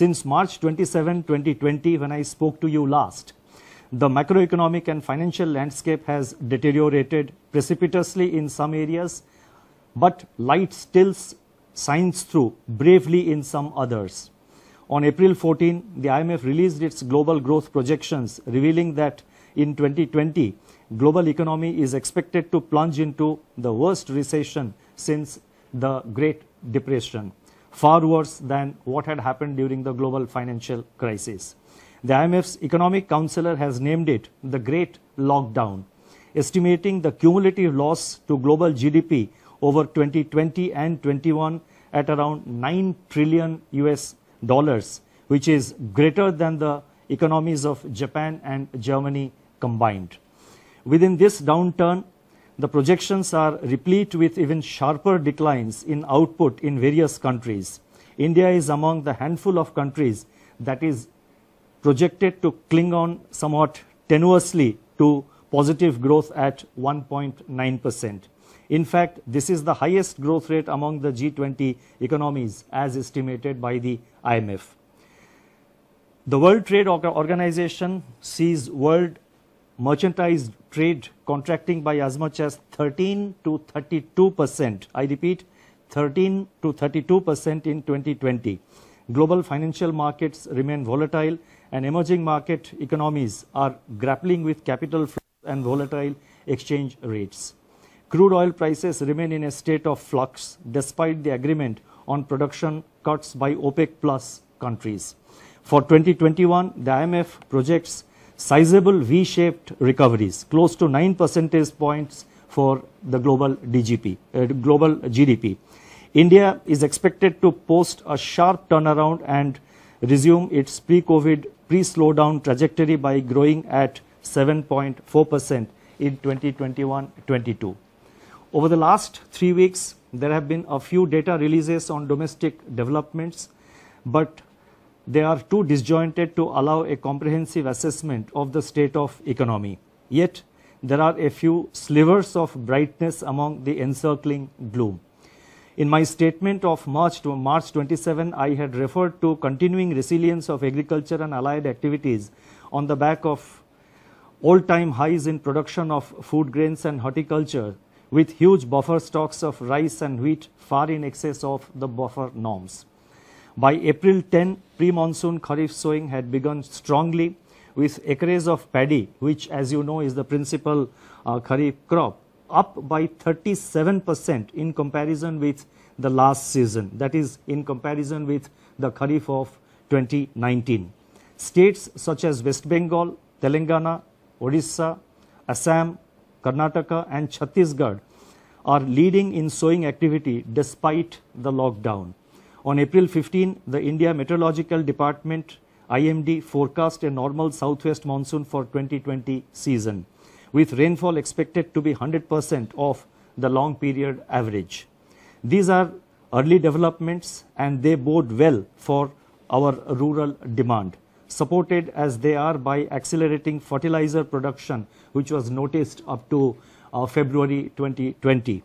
Since March 27, 2020, when I spoke to you last, the macroeconomic and financial landscape has deteriorated precipitously in some areas, but light still shines through bravely in some others. On April 14, the IMF released its global growth projections, revealing that in 2020, global economy is expected to plunge into the worst recession since the Great Depression far worse than what had happened during the global financial crisis. The IMF's economic counselor has named it the Great Lockdown, estimating the cumulative loss to global GDP over 2020 and 21 at around 9 trillion US dollars, which is greater than the economies of Japan and Germany combined. Within this downturn, the projections are replete with even sharper declines in output in various countries. India is among the handful of countries that is projected to cling on somewhat tenuously to positive growth at 1.9%. In fact, this is the highest growth rate among the G20 economies as estimated by the IMF. The World Trade Organization sees world merchandise trade contracting by as much as 13 to 32 percent. I repeat, 13 to 32 percent in 2020. Global financial markets remain volatile and emerging market economies are grappling with capital flows and volatile exchange rates. Crude oil prices remain in a state of flux despite the agreement on production cuts by OPEC plus countries. For 2021, the IMF projects sizable V-shaped recoveries, close to 9 percentage points for the global, DGP, uh, global GDP. India is expected to post a sharp turnaround and resume its pre-COVID, pre-slowdown trajectory by growing at 7.4% in 2021-22. Over the last three weeks, there have been a few data releases on domestic developments, but they are too disjointed to allow a comprehensive assessment of the state of economy. Yet, there are a few slivers of brightness among the encircling gloom. In my statement of March to March 27, I had referred to continuing resilience of agriculture and allied activities on the back of all-time highs in production of food grains and horticulture with huge buffer stocks of rice and wheat far in excess of the buffer norms. By April 10, pre-monsoon kharif sowing had begun strongly with acres of paddy, which as you know is the principal uh, kharif crop, up by 37% in comparison with the last season, that is in comparison with the kharif of 2019. States such as West Bengal, Telangana, Odisha, Assam, Karnataka and Chhattisgarh are leading in sowing activity despite the lockdown. On April 15, the India Meteorological Department IMD forecast a normal southwest monsoon for 2020 season with rainfall expected to be 100% of the long period average. These are early developments and they bode well for our rural demand supported as they are by accelerating fertilizer production which was noticed up to uh, February 2020.